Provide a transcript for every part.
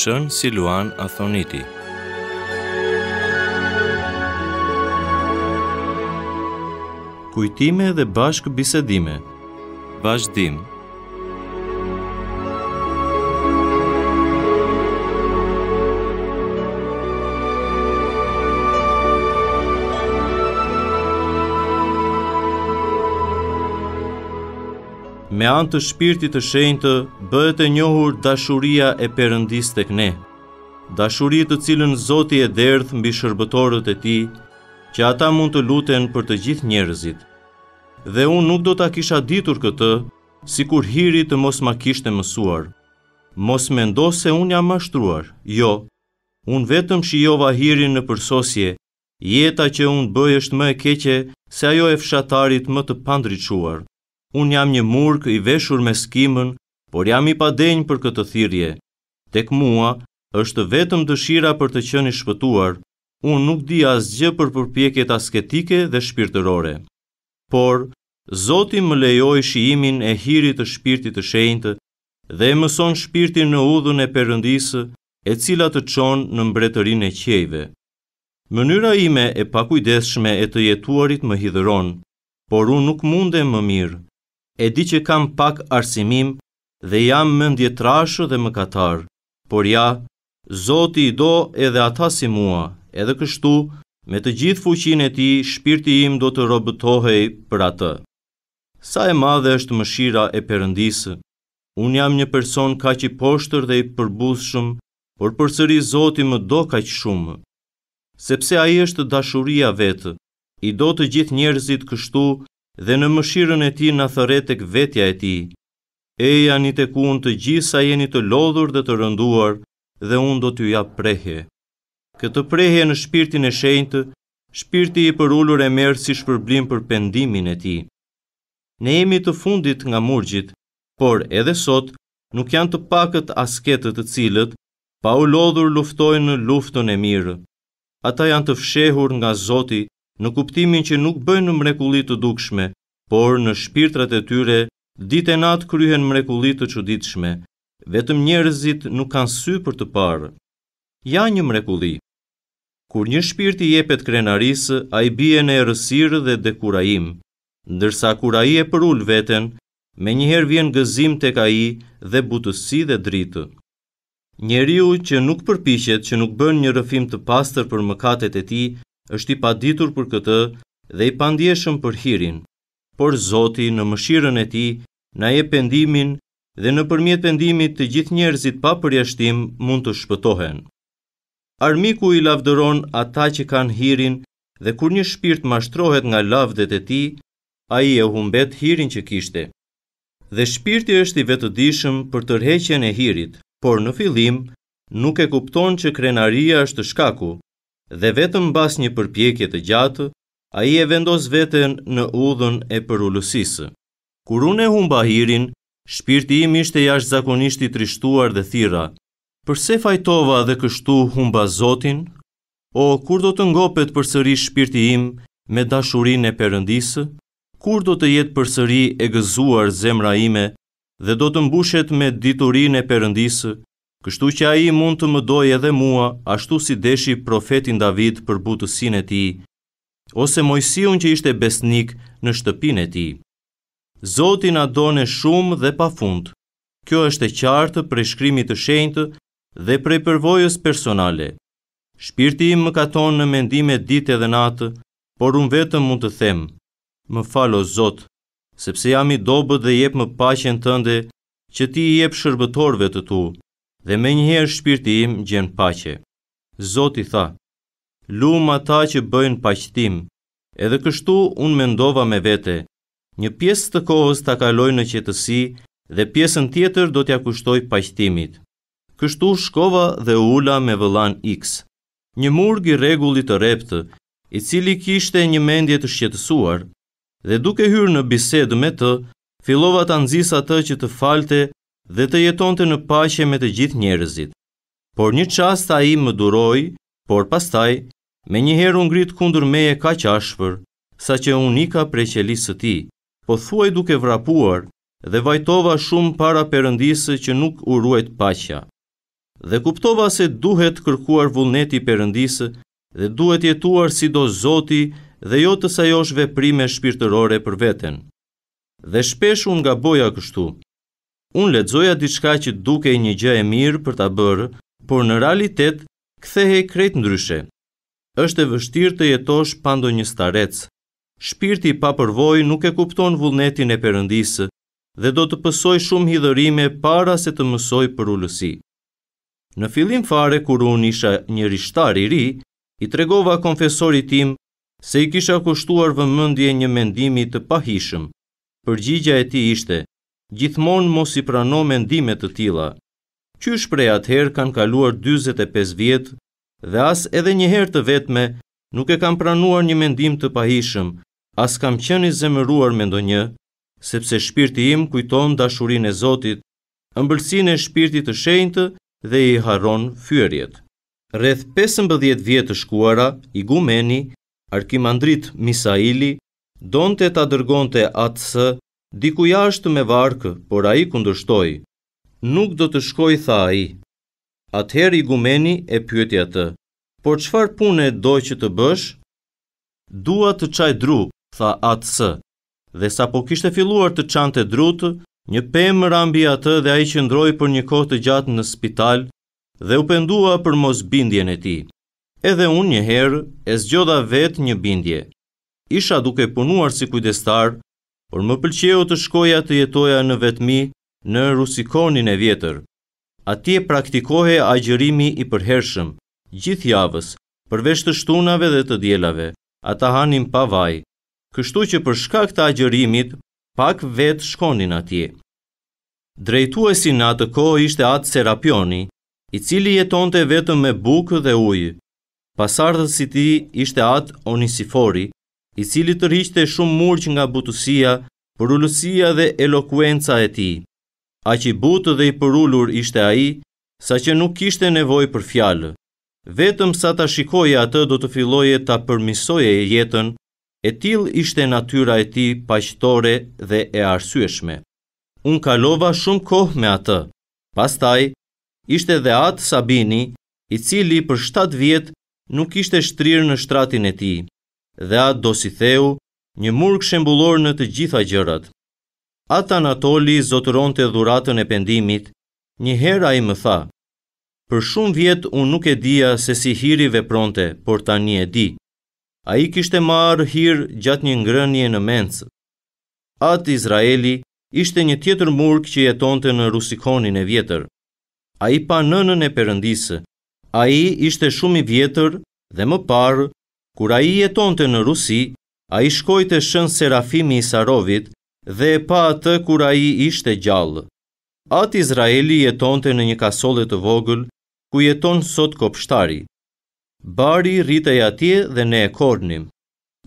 Shën si Luan Athoniti Kujtime dhe bashkë bisedime Vazhdim Vazhdim me anë të shpirtit të shenjtë, bëhet e njohur dashuria e Perëndisë tek ne. Dashurit të cilën Zoti e derdhë mbi shërbëtorët e tij, që ata mund të luten për të gjithë njerëzit. Dhe unë nuk do ta kisha ditur këtë, si kur hiri të mos ma kishte mësuar. Mos me ndo se unë jam mashtruar, jo, unë vetëm shijova hirin në përsosje, jeta që unë bëj është më e keqe se ajo e fshatarit më të pandriquar unë jam një murk i veshur me skimën, por jam i padenjë për këtë thirje. Tek mua, është vetëm dëshira për të qeni shpëtuar, unë nuk di asgjë për përpjekjet asketike dhe shpirtërore. Por, Zoti më lejoj shiimin e hirit të shpirtit të shenjtë dhe e mëson shpirtin në udhën e përëndisë e cila të qonë në mbretërin e qejve. Mënyra ime e pakujdeshme e të jetuarit më hidhëron, por unë nuk mundem më mirë e di që kam pak arsimim dhe jam më trashë dhe mëkatar, por ja, Zoti i do edhe ata si mua, edhe kështu, me të gjithë fuqin e ti, shpirti im do të robëtohej për atë. Sa e madhe është mëshira e përëndisë, unë jam një person ka që i poshtër dhe i përbushëm, por përsëri Zoti më do ka që shumë. Sepse a i është dashuria vetë, i do të gjithë njerëzit kështu, dhe në mëshirën e ti në e vetja e ti. Eja një të kun të gjisa jeni të lodhur dhe të rënduar, dhe unë do t'ju japë prehje. Këtë prehje në shpirtin e shenjtë, shpirti i përullur e merë si shpërblim për pendimin e ti. Ne jemi të fundit nga murgjit, por edhe sot nuk janë të pakët asketët të cilët, pa u lodhur luftojnë në luftën e mirë. Ata janë të fshehur nga Zoti, në kuptimin që nuk bëjnë mrekullit të dukshme, por në shpirtrat e tyre ditë e natë kryhen mrekullit të çuditshme. Vetëm njerëzit nuk kanë sy për të parë. Ja një mrekulli. Kur një shpirt i jepet krenarisë, ai bie në errësirë dhe dekurajim, ndërsa kur ai e përul veten, me njëherë vjen gëzim të ka i dhe butësi dhe dritë. Njeriu që nuk përpishet që nuk bën një rëfim të pastër për mëkatet e ti, është i paditur për këtë dhe i pandjeshëm për hirin, por Zoti në mëshirën e ti na e pendimin dhe në përmjet pendimit të gjithë njerëzit pa përjashtim mund të shpëtohen. Armiku i lavdëron ata që kanë hirin dhe kur një shpirt mashtrohet nga lavdet e ti, a i e humbet hirin që kishte. Dhe shpirti është i vetëdishëm për tërheqen e hirit, por në filim nuk e kupton që krenaria është shkaku, dhe vetëm bas një përpjekje të gjatë, a i e vendos vetën në udhën e përullësisë. Kur unë e humba hirin, shpirti im ishte jash zakonisht i trishtuar dhe thira, përse fajtova dhe kështu humba zotin? O, kur do të ngopet përsëri shpirti im me dashurin e përëndisë? Kur do të jetë përsëri e gëzuar zemra ime dhe do të mbushet me diturin e përëndisë? kështu që a i mund të më doj edhe mua, ashtu si deshi profetin David për butësin e ti, ose mojësion që ishte besnik në shtëpin e ti. Zotin done shumë dhe pa fundë. Kjo është e qartë për shkrimit të shenjtë dhe për përvojës personale. Shpirti im më katon në mendime ditë edhe natë, por unë vetëm mund të them, më falo Zot, sepse jam i dobët dhe jep më pashen tënde që ti i jep shërbëtorve të tu dhe me njëherë shpirti im gjenë pache. Zoti tha, lumë ata që bëjnë pachtim, edhe kështu unë mendova me vete, një pjesë të kohës të kaloj në qetësi dhe pjesën tjetër do t'ja kushtoj pachtimit. Kështu shkova dhe ula me vëllan X. Një murg i rregullit të reptë, i cili kishte një mendje të shqetësuar, dhe duke hyrë në bisedë me të, fillova ta të atë që të falte dhe të jeton të në paqe me të gjithë njerëzit. Por një çast ai më duroj, por pastaj, me njëherë ungrit kundur me e ka qashvër, sa që unika preqelisë ti, po thuaj duke vrapuar dhe vajtova shumë para përëndisë që nuk uruet paqja. Dhe kuptova se duhet kërkuar vullneti përëndisë dhe duhet jetuar si do zoti dhe jo të sajoshve prime shpirtërore për veten. Dhe shpesh unë nga boja kështu, unë ledzoja diçka që duke një gjë e mirë për ta bërë, por në realitet, kthehej krejt ndryshe. Êshtë e vështirë të jetosh pando një starec. Shpirti pa përvoj nuk e kupton vullnetin e përëndisë, dhe do të pësoj shumë hidhërime para se të mësoj për ullësi. Në fillim fare, kur unë isha një rishtar i ri, i tregova konfesori tim se i kisha kushtuar vëmëndje një mendimi të pahishëm. Përgjigja e ti ishte, Gjithmonë mos i prano mendimet të tila. Që prej atëherë kanë kaluar 25 vjetë dhe as edhe njëherë të vetme nuk e kam pranuar një mendim të pahishëm, as kam qeni zemëruar me ndonjë, sepse shpirti im kujton dashurin e Zotit, ëmbëlsinë e shpirtit të shenjtë dhe i harron fyerjet. Rreth 15 vjet të shkuara, igumeni, arkimandrit Misaili, donte ta dërgonte atë diku jashtë me varkë, por a i kundështoj, nuk do të shkoj, tha a i. Atëher i gumeni e pyetja të, por qëfar pune e doj që të bësh? Dua të qaj dru, tha atë së, dhe sa po kishte filluar të qante drutë, një pemë rambi atë dhe a i qëndroj për një kohë të gjatë në spital, dhe u pendua për mos bindjen e ti. Edhe unë një herë e zgjodha vetë një bindje. Isha duke punuar si kujdestar, por më pëlqeu të shkoja të jetoja në vetmi në rusikonin e vjetër. Atje praktikohe agjërimi i përhershëm, gjithjavës, javës, përveç të shtunave dhe të dielave, ata hanin pa vaj, kështu që për shkak të agjërimit, pak vetë shkonin atje. Drejtuesi në atë kohë ishte atë Serapioni, i cili jetonte vetëm me bukë dhe ujë. Pasardhës i ti ishte atë Onisifori, i cili tërhiqte shumë murq nga butësia, përullësia dhe elokuenca e ti. A që i butë dhe i përullur ishte a i, sa që nuk kishte nevoj për fjalë. Vetëm sa ta shikoje atë do të filloje ta përmisoje e jetën, e til ishte natyra e ti paqëtore dhe e arsueshme. Unë kalova shumë kohë me atë. Pastaj, ishte dhe atë Sabini, i cili për 7 vjetë nuk ishte shtrirë në shtratin e ti dhe atë do si theu, një murk shembulor në të gjitha gjërat. Atë Anatoli zotëron të dhuratën e pendimit, një hera i më tha, për shumë vjetë unë nuk e dia se si hiri vepronte, por ta një e di. A i kishte marë hirë gjatë një ngrënje në mensë. Atë Izraeli ishte një tjetër murk që jeton të në rusikonin e vjetër. A i pa nënën e përëndisë, a i ishte shumë i vjetër dhe më parë Kur a i jeton të në Rusi, a i shkoj të shën Serafimi i Sarovit dhe e pa atë kur a i ishte gjallë. At Izraeli jeton të në një kasole të vogël, ku jeton sot kopshtari. Bari rritë e atje dhe ne e kornim.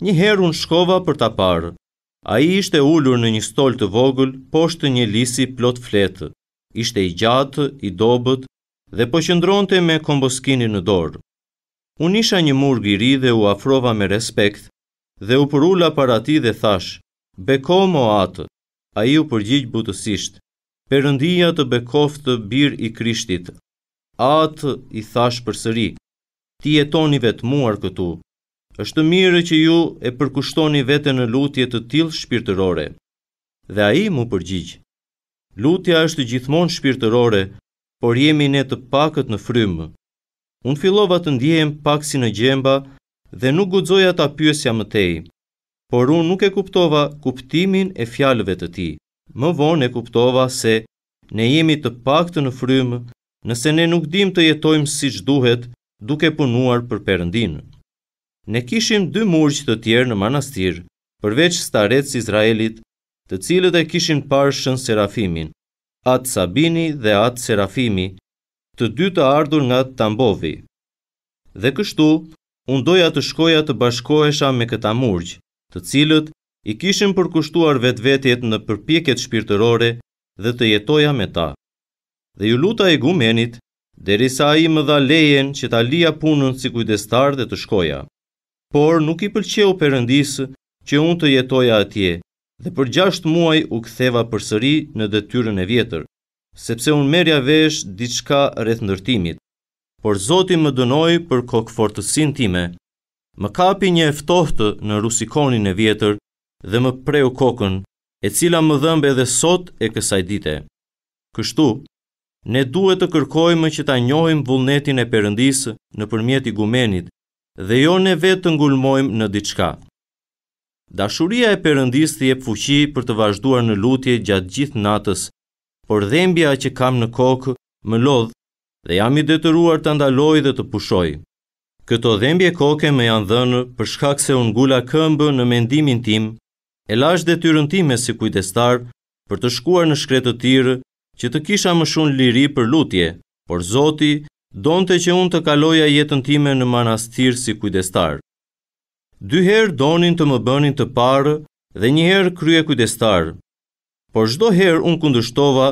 Një herë unë shkova për ta parë. A i ishte ullur në një stol të vogël, poshtë një lisi plot fletë. Ishte i gjatë, i dobët, dhe po qëndronte me komboskini në dorë. Unë isha një murg i ri dhe u afrova me respekt dhe u përula para ti dhe thash, Beko mo atë, a ju përgjigj butësisht, përëndia të bekof të bir i krishtit, atë i thash për sëri, ti e toni vetë muar këtu, është të mire që ju e përkushtoni vete në lutje të tilë shpirtërore, dhe a i mu përgjigj. Lutja është gjithmon shpirtërore, por jemi ne të pakët në frymë. Unë fillova të ndjehem pak si në gjemba dhe nuk guxoja ta pyesja më tej. Por unë nuk e kuptova kuptimin e fjalëve të tij. Më vonë e kuptova se ne jemi të paktën në frym, nëse ne nuk dimë të jetojmë siç duhet, duke punuar për Perëndin. Ne kishim dy murq të tjerë në manastir, përveç starecit Izraelit, të cilët e kishin parë shën Serafimin, atë Sabini dhe atë Serafimi, të dy të ardhur nga Tambovi. Dhe kështu, unë doja të shkoja të bashkohesha me këta murgjë, të cilët i kishin përkushtuar vetë vetjet në përpjeket shpirtërore dhe të jetoja me ta. Dhe ju luta e gumenit, derisa i më dha lejen që ta lija punën si kujdestar dhe të shkoja. Por nuk i pëlqeu përëndisë që unë të jetoja atje, dhe për gjasht muaj u ktheva përsëri në detyrën e vjetër sepse unë merja vesh diçka rreth ndërtimit. Por Zoti më dënoi për kokfortësinë time. Më kapi një ftohtë në rusikonin e vjetër dhe më preu kokën, e cila më dhëmbë edhe sot e kësaj dite. Kështu, ne duhet të kërkojmë që ta njohim vullnetin e perëndisë nëpërmjet i gumenit dhe jo ne vetë të ngulmojmë në diçka. Dashuria e të jep fuqi për të vazhduar në lutje gjatë gjithë natës, por dhembja që kam në kokë më lodh dhe jam i detyruar të ndaloj dhe të pushoj. Këto dhembje koke më janë dhënë për shkak se unë gula këmbë në mendimin tim, e lash dhe tyrën time si kujdestar për të shkuar në shkretë të tirë që të kisha më shumë liri për lutje, por Zoti donte që unë të kaloja jetën time në manastir si kujdestar. Dyherë donin të më bënin të parë dhe njëherë krye kujdestar, Por çdo herë un kundështova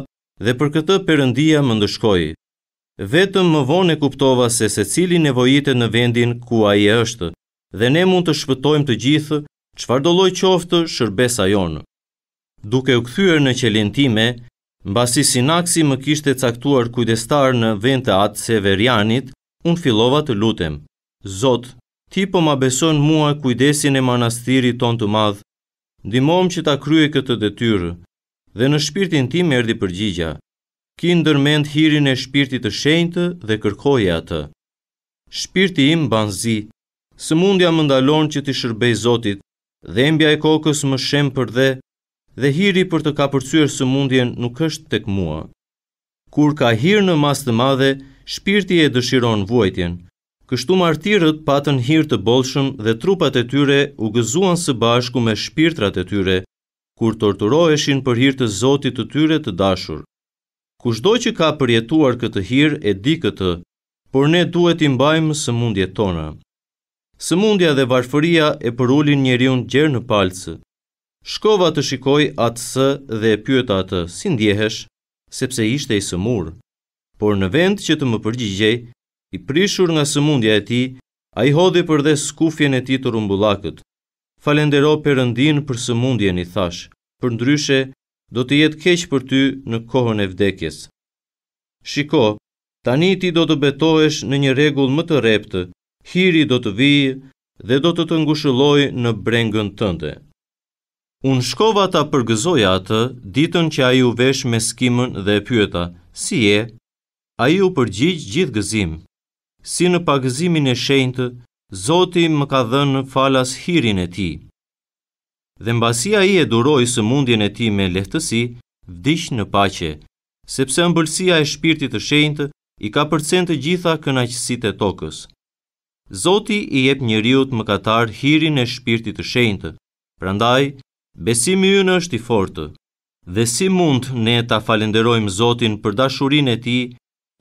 dhe për këtë perëndia më ndëshkoi. Vetëm më vonë kuptova se secili nevojitet në vendin ku ai është dhe ne mund të shpëtojmë të gjithë do lloj qoftë shërbesa jonë. Duke u kthyer në qelin timë, mbasi sinaksi më kishte caktuar kujdestar në vend të atë severianit, un fillova të lutem. Zot, ti po më beson mua kujdesin e manastirit ton të madh. Ndihmohom që ta krye këtë detyrë dhe në shpirtin ti më erdi përgjigja. Ki ndërmend hirin e shpirtit të shenjtë dhe kërkoj atë. Shpirti im ban zi, së mundja më ndalon që ti shërbej Zotit, dhe embja e kokës më shem për dhe, dhe hiri për të kapërcyer së mundjen nuk është tek mua. Kur ka hirë në mas të madhe, shpirti e dëshiron vuajtjen. Kështu martirët patën hirë të bolshëm dhe trupat e tyre u gëzuan së bashku me shpirtrat e tyre, kur torturoheshin për hirtë të zotit të tyre të dashur. Kushdo që ka përjetuar këtë hirë e di këtë, por ne duhet i mbajmë së mundje tona. Së mundja dhe varfëria e përullin njeri unë gjerë në palcë. Shkova të shikoj atë së dhe e pyeta atë, si ndjehesh, sepse ishte i sëmur. Por në vend që të më përgjigjej, i prishur nga së mundja e ti, a i hodhi për dhe skufjen e ti të rumbullakët falendero përëndin për së mundje një thash, për ndryshe, do të jetë keq për ty në kohën e vdekjes. Shiko, tani ti do të betohesh në një regull më të reptë, hiri do të vijë dhe do të të ngushëlloj në brengën tënde. Unë shkova ta përgëzoj atë, ditën që a ju vesh me skimën dhe e pyeta, si e, a ju përgjigj gjithë gëzimë, si në pagëzimin e shenjtë, Zoti më ka dhënë falas hirin e ti. Dhe mbasia i e duroj së mundjen e ti me lehtësi, vdish në pache, sepse mbëlsia e shpirtit të shenjtë i ka përcen të gjitha kënaqësit e tokës. Zoti i jep një riut më katar hirin e shpirtit të shenjtë, prandaj, besimi ju në është i fortë, dhe si mund ne ta falenderojmë Zotin për dashurin e ti,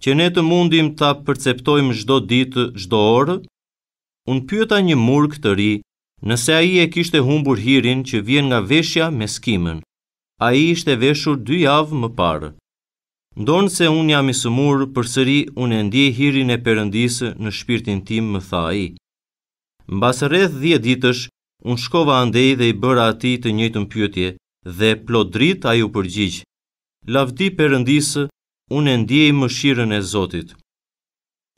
që ne të mundim ta përceptojmë gjdo ditë, gjdo orë, unë pyeta një murk të ri, nëse a i e kishte humbur hirin që vjen nga veshja me skimen. A i ishte veshur dy javë më parë. Ndonë se unë jam i sëmurë, për sëri unë e ndje hirin e përëndisë në shpirtin tim më tha i. Në basë rreth dhje ditësh, unë shkova andej dhe i bëra ati të njëtën pjëtje, dhe plot drit a ju përgjigjë. Lavdi përëndisë, unë e ndje i më shiren e Zotit.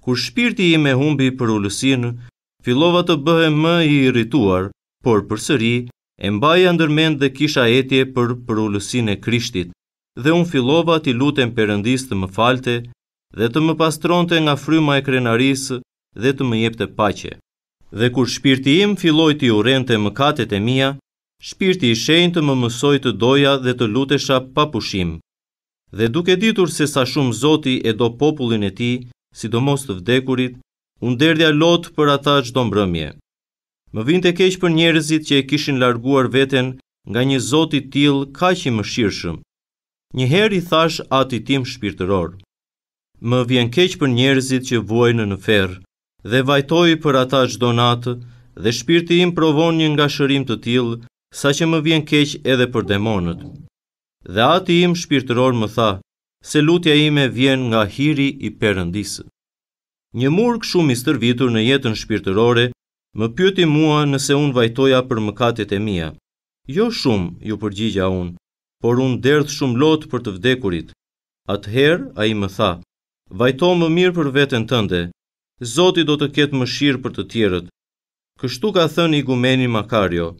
Kur shpirti i me humbi për ullësinë, fillova të bëhem më i irrituar, por përsëri e mbaja ndërmend dhe kisha etje për përulësinë e Krishtit dhe un fillova të lutem përëndis të më falte dhe të më pastronte nga fryma e krenarisë dhe të më jepte paqe. Dhe kur shpirti im filloi të urrente mëkatet e mia, shpirti i shenjtë të më mësoj të doja dhe të lutesha pa pushim. Dhe duke ditur se sa shumë Zoti e do popullin e tij, sidomos të vdekurit, unë derdja lot për ata që do mbrëmje. Më vind e keqë për njerëzit që e kishin larguar veten nga një zotit tilë ka që i më shirëshëm. Njëherë i thash ati tim shpirtëror. Më vjen keqë për njerëzit që vuajnë në ferë dhe vajtoj për ata që do natë dhe shpirti im provon një nga shërim të tilë sa që më vjen keqë edhe për demonët. Dhe ati im shpirtëror më tha, se lutja ime vjen nga hiri i perëndisë. Një murk shumë i stërvitur në jetën shpirtërore, më pyëti mua nëse unë vajtoja për mëkatet e mija. Jo shumë ju përgjigja unë, por unë derdh shumë lotë për të vdekurit. Atëherë, a i më tha, vajto më mirë për vetën tënde, zoti do të ketë më shirë për të tjerët. Kështu ka thënë i gumeni Makario,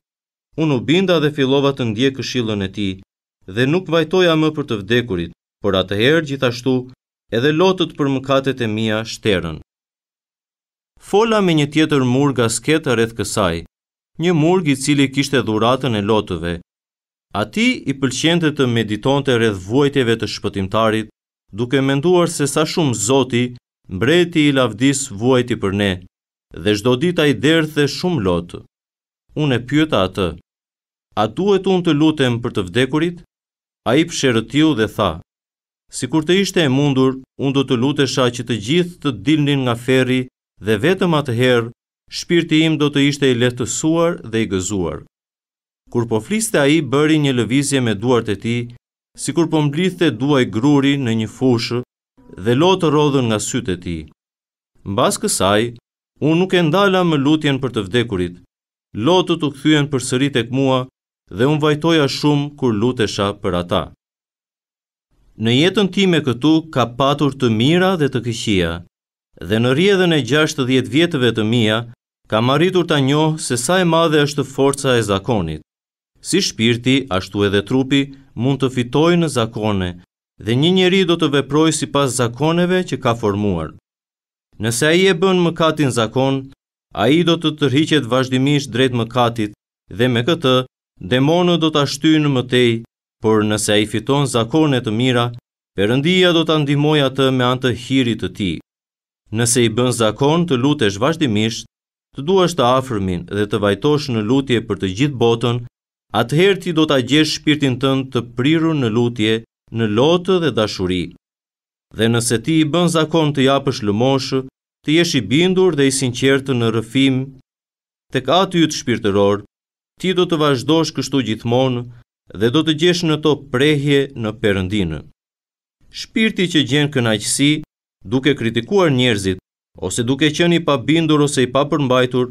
unë u binda dhe filovat të ndje këshillën e ti, dhe nuk vajtoja më për të vdekurit, por atëherë gjithashtu, edhe lotët për mëkatet e mia shterën. Fola me një tjetër murg gasket rreth kësaj, një murg i cili kishte dhuratën e lotëve. Ati i pëlqente të meditonte rreth vuajtjeve të shpëtimtarit, duke menduar se sa shumë Zoti, mbreti i lavdis vuajti për ne, dhe çdo ditë ai dhe shumë lotë. Unë e pyeta atë, a duhet unë të lutem për të vdekurit? A i pësherëtiu dhe tha, Si kur të ishte e mundur, unë do të lutesha që të gjithë të dilnin nga ferri dhe vetëm atëherë, shpirti im do të ishte i lehtësuar dhe i gëzuar. Kur po fliste a i bëri një lëvizje me duart e ti, si kur po mblithte duaj gruri në një fushë dhe lotë rodhën nga sytë e ti. Mbas kësaj, unë nuk e ndala më lutjen për të vdekurit, lotët u këthyen për sërit e këmua dhe unë vajtoja shumë kur lutesha për ata. Në jetën time këtu ka patur të mira dhe të këshia, dhe në rrjedhën e gjashtë të djetë vjetëve të mia, ka maritur të njohë se sa e madhe është forca e zakonit. Si shpirti, ashtu edhe trupi, mund të fitoj në zakone, dhe një njeri do të veproj si pas zakoneve që ka formuar. Nëse a i e bën mëkatin zakon, a i do të tërhiqet vazhdimisht drejt mëkatit, dhe me këtë, demonë do të ashtu në mëtej, por nëse ai fiton zakone të mira, Perëndia do ta ndihmojë atë me anë të hirit të tij. Nëse i bën zakon të lutesh vazhdimisht, të duash të afërmin dhe të vajtosh në lutje për të gjithë botën, atëherë ti do ta gjesh shpirtin tënd të prirur në lutje, në lotë dhe dashuri. Dhe nëse ti i bën zakon të japësh lëmoshë, të jesh i bindur dhe i sinqertë në rrëfim, tek aty të shpirtëror, ti do të vazhdosh kështu gjithmonë dhe do të gjesh në to prehje në perëndinë. Shpirti që gjen kënaqësi duke kritikuar njerëzit ose duke qenë pa pabindur ose i papërmbajtur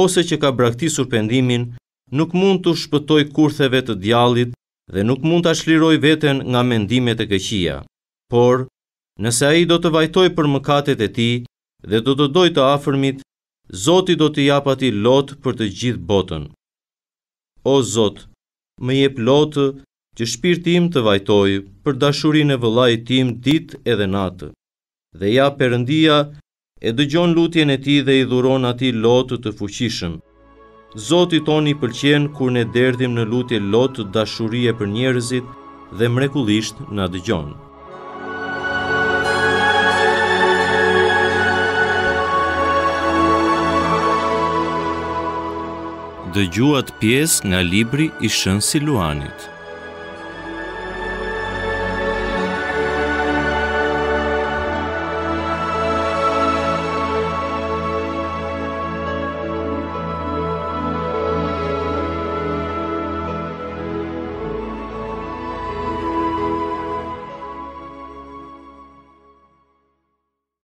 ose që ka braktisur pendimin, nuk mund të shpëtoj kurtheve të djallit dhe nuk mund të ashliroj veten nga mendimet e këqia. Por, nëse ai do të vajtoj për mëkatet e tij dhe do të doj të afërmit, Zoti do t'i japati atij lot për të gjithë botën. O Zot, Më jep lotë që shpirtim të vajtoj për dashurin e vëlaj tim ditë edhe natë, dhe ja përëndia e dëgjon lutjen e ti dhe i dhuron ati lotë të fuqishëm. Zotit ton i pëlqen kur ne derdim në lutje lotë dashurie për njerëzit dhe mrekullisht në dëgjon. Dëgjuat pjesë nga libri i Shën Siluanit